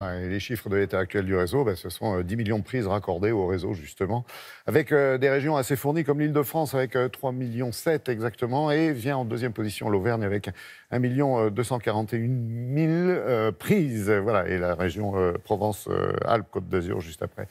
les chiffres de l'état actuel du réseau, ben, ce sont 10 euh, millions de prises raccordées au réseau, justement, avec euh, des régions assez fournies comme l'île de France, avec 3,7 euh, millions exactement, et vient en deuxième position l'Auvergne avec 1 million prises. Voilà, et la région Provence-Alpes-Côte d'Azur, juste après,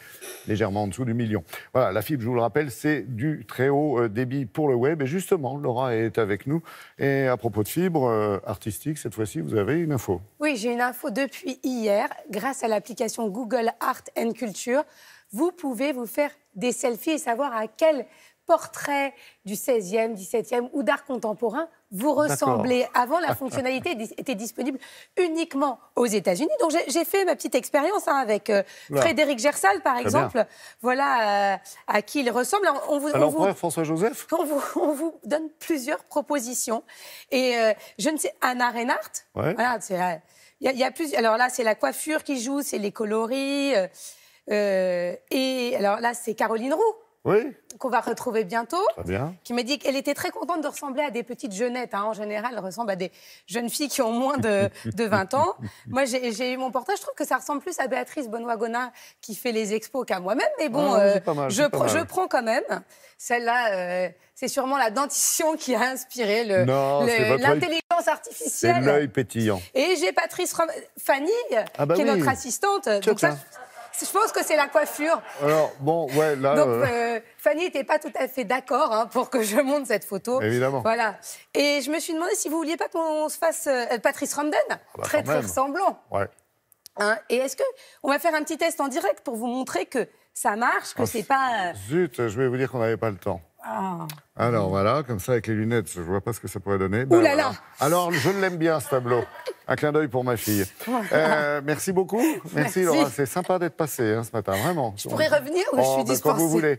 légèrement en dessous du million. Voilà, la fibre, je vous le rappelle, c'est du très haut débit pour le web. Et justement, Laura est avec nous. Et à propos de fibre artistique, cette fois-ci, vous avez une info. Oui, j'ai une info depuis hier. Grâce à l'application Google Art and Culture, vous pouvez vous faire des selfies et savoir à quel portrait du 16e, 17e ou d'art contemporain vous ressemblez. Avant, la fonctionnalité était disponible uniquement aux États-Unis. Donc, j'ai fait ma petite expérience hein, avec euh, Frédéric Gersal, par exemple. Voilà euh, à qui il ressemble. On vous, on vous François Joseph on vous, donne plusieurs propositions. Et euh, je ne sais, Anna Reinhardt. il y, y, a plus. Alors là, c'est la coiffure qui joue, c'est les coloris. et alors là, c'est Caroline Roux. Qu'on va retrouver bientôt. Qui m'a dit qu'elle était très contente de ressembler à des petites jeunettes. Hein. En général, elle ressemble à des jeunes filles qui ont moins de, de 20 ans. Moi, j'ai eu mon portrait. Je trouve que ça ressemble plus à Béatrice Benoît-Gonin qui fait les expos qu'à moi-même. Mais bon, ah, euh, je, je, prends quand même. Celle-là, euh, c'est sûrement la dentition qui a inspiré l'intelligence artificielle. C'est l'œil pétillant. Et j'ai Patrice Fanny, ah bah qui est notre assistante. Donc ça, je pense que c'est la coiffure. Alors, bon, ouais, là. Donc, euh, euh, Fanny n'était pas tout à fait d'accord hein, pour que je monte cette photo. Évidemment. Voilà. Et je me suis demandé si vous vouliez pas qu'on se fasse euh, Patrice Ramden, ah bah, très, très ressemblant. Ouais. Hein, et est-ce que. On va faire un petit test en direct pour vous montrer que ça marche, que oh, c'est pas. Zut, je vais vous dire qu'on n'avait pas le temps. Ah. Alors voilà, comme ça, avec les lunettes, je vois pas ce que ça pourrait donner. Ben Alors, je l'aime bien, ce tableau. Un clin d'œil pour ma fille. Euh, merci beaucoup. Merci, Laura. C'est sympa d'être passé hein, ce matin, vraiment. Je pourrais revenir ou je oh, suis ben, vous voulez.